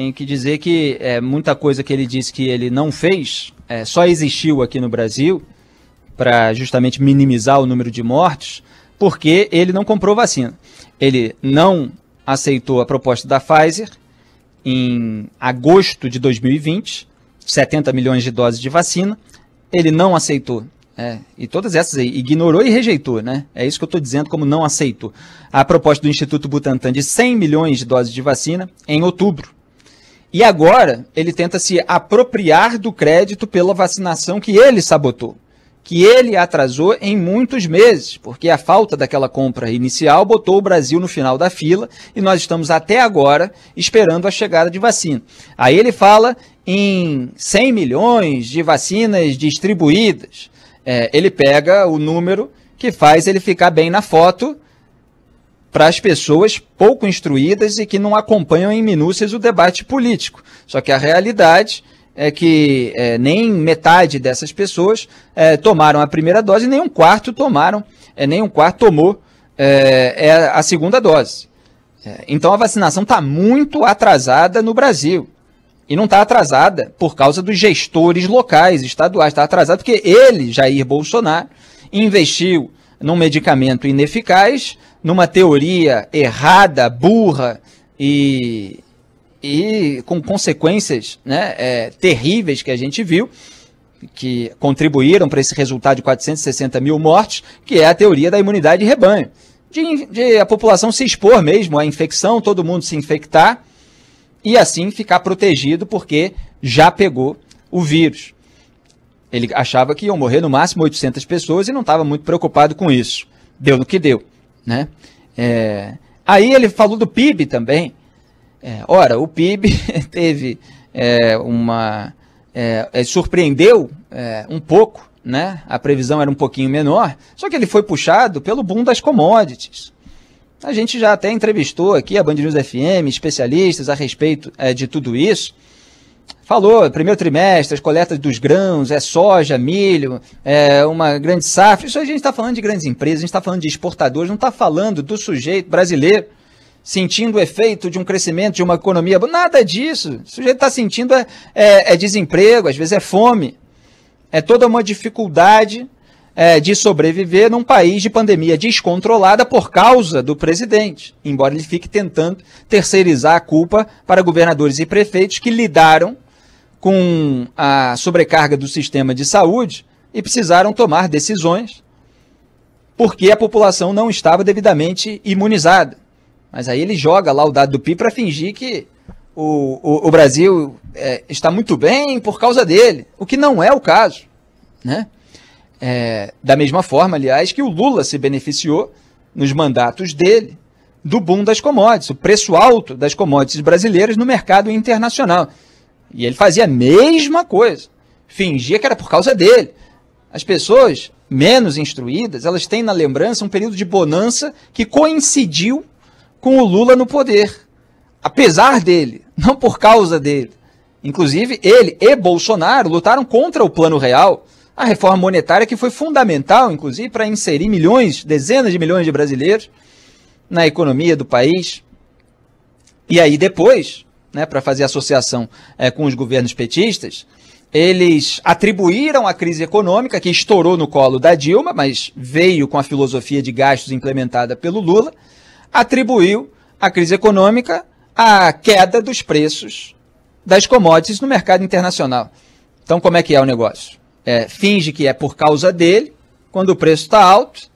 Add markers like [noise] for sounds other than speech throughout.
Tenho que dizer que é, muita coisa que ele disse que ele não fez é, só existiu aqui no Brasil para justamente minimizar o número de mortes, porque ele não comprou vacina. Ele não aceitou a proposta da Pfizer em agosto de 2020, 70 milhões de doses de vacina. Ele não aceitou é, e todas essas aí, ignorou e rejeitou, né? É isso que eu estou dizendo como não aceitou. A proposta do Instituto Butantan de 100 milhões de doses de vacina em outubro e agora ele tenta se apropriar do crédito pela vacinação que ele sabotou, que ele atrasou em muitos meses, porque a falta daquela compra inicial botou o Brasil no final da fila e nós estamos até agora esperando a chegada de vacina. Aí ele fala em 100 milhões de vacinas distribuídas. É, ele pega o número que faz ele ficar bem na foto para as pessoas pouco instruídas e que não acompanham em minúcias o debate político. Só que a realidade é que é, nem metade dessas pessoas é, tomaram a primeira dose, nem um quarto tomaram, é, nem um quarto tomou é, é a segunda dose. É, então a vacinação está muito atrasada no Brasil. E não está atrasada por causa dos gestores locais, estaduais. Está atrasada porque ele, Jair Bolsonaro, investiu num medicamento ineficaz, numa teoria errada, burra e, e com consequências né, é, terríveis que a gente viu, que contribuíram para esse resultado de 460 mil mortes, que é a teoria da imunidade de rebanho. De, de a população se expor mesmo à infecção, todo mundo se infectar e assim ficar protegido porque já pegou o vírus. Ele achava que iam morrer no máximo 800 pessoas e não estava muito preocupado com isso. Deu no que deu. Né? É... Aí ele falou do PIB também. É, ora, o PIB [laughs] teve é, uma. É, é, surpreendeu é, um pouco, né? a previsão era um pouquinho menor, só que ele foi puxado pelo boom das commodities. A gente já até entrevistou aqui a Band News FM, especialistas a respeito de tudo isso falou, primeiro trimestre, as coletas dos grãos, é soja, milho, é uma grande safra. Isso a gente está falando de grandes empresas, a gente está falando de exportadores, não está falando do sujeito brasileiro sentindo o efeito de um crescimento de uma economia. Nada disso. O sujeito está sentindo é, é, é, desemprego, às vezes é fome. É toda uma dificuldade é, de sobreviver num país de pandemia descontrolada por causa do presidente, embora ele fique tentando terceirizar a culpa para governadores e prefeitos que lidaram com a sobrecarga do sistema de saúde e precisaram tomar decisões porque a população não estava devidamente imunizada. Mas aí ele joga lá o dado do PIB para fingir que o, o, o Brasil é, está muito bem por causa dele, o que não é o caso. Né? É, da mesma forma, aliás, que o Lula se beneficiou nos mandatos dele do boom das commodities, o preço alto das commodities brasileiras no mercado internacional. E ele fazia a mesma coisa. Fingia que era por causa dele. As pessoas menos instruídas, elas têm na lembrança um período de bonança que coincidiu com o Lula no poder. Apesar dele, não por causa dele. Inclusive, ele e Bolsonaro lutaram contra o Plano Real, a reforma monetária que foi fundamental, inclusive, para inserir milhões, dezenas de milhões de brasileiros na economia do país. E aí depois, né, para fazer associação é, com os governos petistas, eles atribuíram a crise econômica, que estourou no colo da Dilma, mas veio com a filosofia de gastos implementada pelo Lula, atribuiu a crise econômica à queda dos preços das commodities no mercado internacional. Então, como é que é o negócio? É, finge que é por causa dele, quando o preço está alto,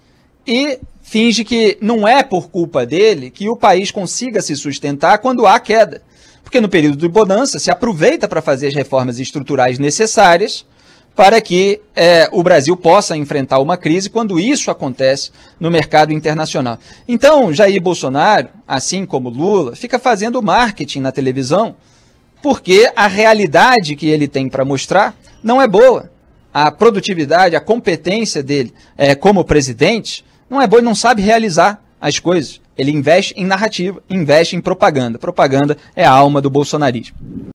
e finge que não é por culpa dele que o país consiga se sustentar quando há queda. Porque no período de bonança se aproveita para fazer as reformas estruturais necessárias para que é, o Brasil possa enfrentar uma crise quando isso acontece no mercado internacional. Então, Jair Bolsonaro, assim como Lula, fica fazendo marketing na televisão porque a realidade que ele tem para mostrar não é boa. A produtividade, a competência dele é, como presidente não é boa, e não sabe realizar as coisas. Ele investe em narrativa, investe em propaganda. Propaganda é a alma do bolsonarismo.